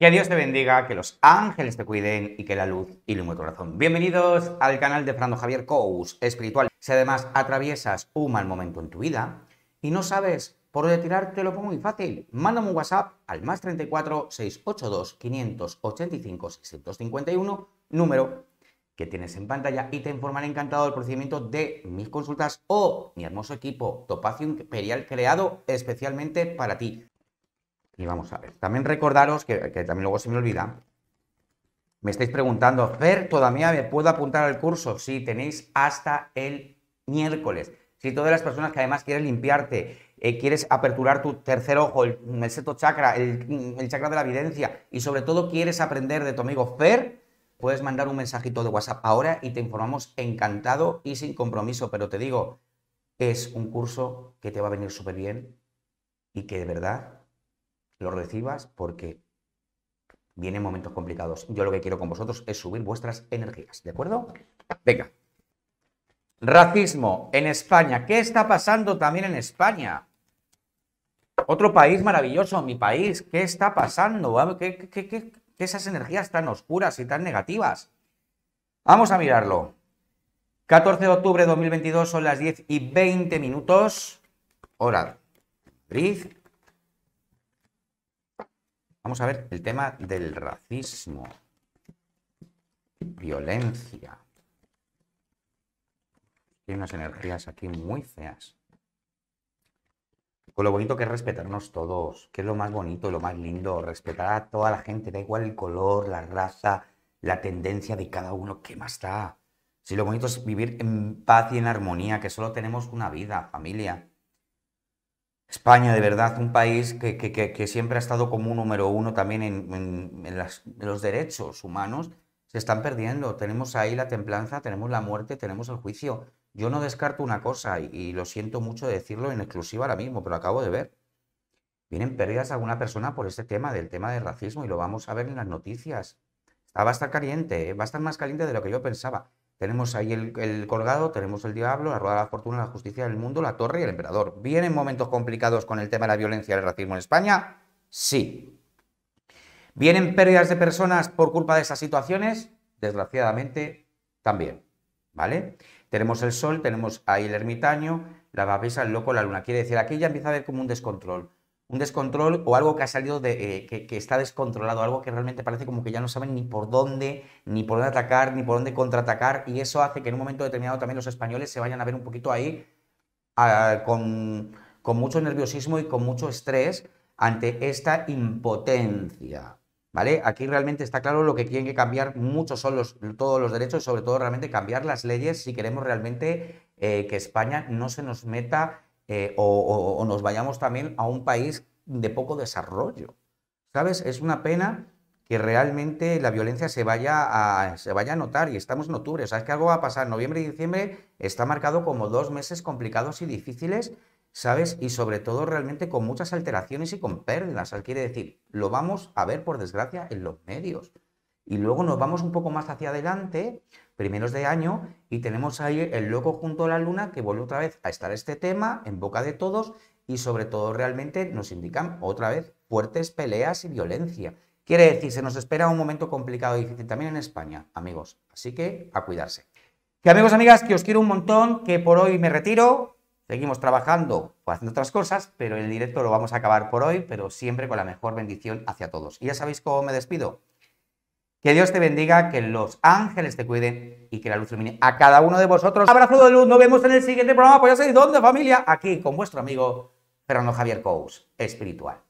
Que Dios te bendiga, que los ángeles te cuiden y que la luz ilumine tu corazón. Bienvenidos al canal de Fernando Javier Cous, espiritual. Si además atraviesas un mal momento en tu vida y no sabes por dónde tirarte, te lo pongo muy fácil. Mándame un WhatsApp al más 34 682 585 651, número que tienes en pantalla y te informaré encantado del procedimiento de mis consultas o mi hermoso equipo Topacio Imperial creado especialmente para ti y vamos a ver. También recordaros que, también luego se me olvida. Me estáis preguntando, Fer, ¿todavía me puedo apuntar al curso? Sí, tenéis hasta el miércoles. Si todas las personas que además quieren limpiarte, eh, quieres aperturar tu tercer ojo, el, seto chakra, el, el, chakra de la evidencia y sobre todo quieres aprender de tu amigo Fer, puedes mandar un mensajito de WhatsApp ahora y te informamos encantado y sin compromiso. Pero te digo, es un curso que te va a venir súper bien y que de verdad lo recibas porque vienen momentos complicados. Yo lo que quiero con vosotros es subir vuestras energías, ¿de acuerdo? Venga. Racismo en España. ¿Qué está pasando también en España? Otro país maravilloso, mi país. ¿Qué está pasando? ¿Qué, esas energías tan oscuras y tan negativas? Vamos a mirarlo. 14 de octubre de 2022 son las 10 y 20 minutos. Hora Madrid. Vamos a ver el tema del racismo. Violencia. Hay unas energías aquí muy feas. Con lo bonito que es respetarnos todos, que es lo más bonito, lo más lindo, respetar a toda la gente, da igual el color, la raza, la tendencia de cada uno, ¿qué más da? Si lo bonito es vivir en paz y en armonía, que solo tenemos una vida, familia. España, de verdad, un país que, siempre ha estado como un número uno también en, los derechos humanos, se están perdiendo. Tenemos ahí la templanza, tenemos la muerte, tenemos el juicio. Yo no descarto una cosa, y, lo siento mucho decirlo en exclusiva ahora mismo, pero acabo de ver. Vienen pérdidas alguna persona por este tema, del tema del racismo, y lo vamos a ver en las noticias. va a estar caliente, ¿eh? va a estar más caliente de lo que yo pensaba. Tenemos ahí el, colgado, tenemos el diablo, la rueda de la fortuna, la justicia del mundo, la torre y el emperador. ¿Vienen momentos complicados con el tema de la violencia y el racismo en España? Sí. ¿Vienen pérdidas de personas por culpa de esas situaciones? Desgraciadamente, también. ¿Vale? Tenemos el sol, tenemos ahí el ermitaño, la babesa, el loco, la luna. Quiere decir, aquí ya empieza a haber como un descontrol un descontrol o algo que ha salido de, eh, que, está descontrolado, algo que realmente parece como que ya no saben ni por dónde, ni por dónde atacar, ni por dónde contraatacar, y eso hace que en un momento determinado también los españoles se vayan a ver un poquito ahí ah, con, mucho nerviosismo y con mucho estrés ante esta impotencia. ¿Vale? Aquí realmente está claro lo que tienen que cambiar mucho son los, todos los derechos y sobre todo realmente cambiar las leyes si queremos realmente eh, que España no se nos meta eh, o, nos vayamos también a un país de poco desarrollo. ¿Sabes? Es una pena que realmente la violencia se vaya a, se vaya a notar y estamos en octubre. ¿sabes? que algo va a pasar. Noviembre y diciembre está marcado como dos meses complicados y difíciles, ¿sabes? Y sobre todo realmente con muchas alteraciones y con pérdidas. ¿sabes? quiere decir, lo vamos a ver por desgracia en los medios. Y luego nos vamos un poco más hacia adelante, primeros de año, y tenemos ahí el loco junto a la luna que vuelve otra vez a estar este tema en boca de todos y sobre todo realmente nos indican otra vez fuertes peleas y violencia. Quiere decir, se nos espera un momento complicado y difícil también en España, amigos. Así que a cuidarse. Que amigos, amigas, que os quiero un montón, que por hoy me retiro. Seguimos trabajando o pues, haciendo otras cosas, pero en el directo lo vamos a acabar por hoy, pero siempre con la mejor bendición hacia todos. Y ya sabéis cómo me despido que Dios te bendiga, que los ángeles te cuiden y que la luz ilumine a cada uno de vosotros. Abrazo de luz, nos vemos en el siguiente programa. Pues ya sabéis dónde, familia, aquí con vuestro amigo Fernando Javier Cous, espiritual.